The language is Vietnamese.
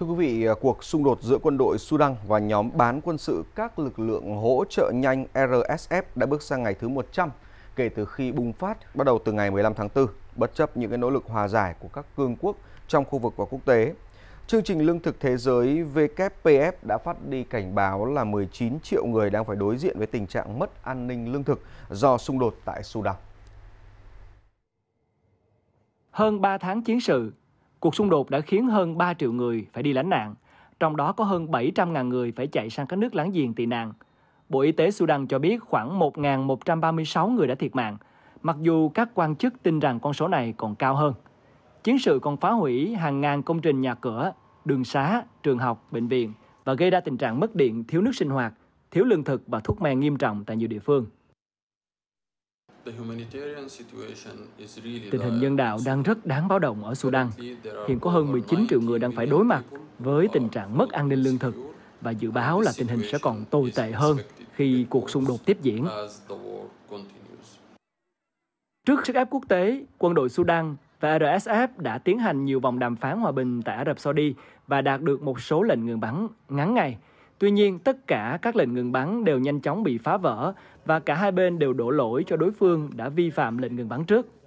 Thưa quý vị, à, cuộc xung đột giữa quân đội Sudan và nhóm bán quân sự các lực lượng hỗ trợ nhanh RSF đã bước sang ngày thứ 100 kể từ khi bùng phát bắt đầu từ ngày 15 tháng 4, bất chấp những cái nỗ lực hòa giải của các cường quốc trong khu vực và quốc tế. Chương trình Lương thực Thế giới WFP đã phát đi cảnh báo là 19 triệu người đang phải đối diện với tình trạng mất an ninh lương thực do xung đột tại Sudan. Hơn 3 tháng chiến sự, Cuộc xung đột đã khiến hơn 3 triệu người phải đi lánh nạn, trong đó có hơn 700.000 người phải chạy sang các nước láng giềng tị nạn. Bộ Y tế Sudan cho biết khoảng 1.136 người đã thiệt mạng, mặc dù các quan chức tin rằng con số này còn cao hơn. Chiến sự còn phá hủy hàng ngàn công trình nhà cửa, đường xá, trường học, bệnh viện và gây ra tình trạng mất điện, thiếu nước sinh hoạt, thiếu lương thực và thuốc men nghiêm trọng tại nhiều địa phương. Tình hình nhân đạo đang rất đáng báo động ở Sudan. Hiện có hơn 19 triệu người đang phải đối mặt với tình trạng mất an ninh lương thực và dự báo là tình hình sẽ còn tồi tệ hơn khi cuộc xung đột tiếp diễn. Trước sức ép quốc tế, quân đội Sudan và RSF đã tiến hành nhiều vòng đàm phán hòa bình tại Ả Rập Saudi và đạt được một số lệnh ngừng bắn ngắn ngày Tuy nhiên, tất cả các lệnh ngừng bắn đều nhanh chóng bị phá vỡ và cả hai bên đều đổ lỗi cho đối phương đã vi phạm lệnh ngừng bắn trước.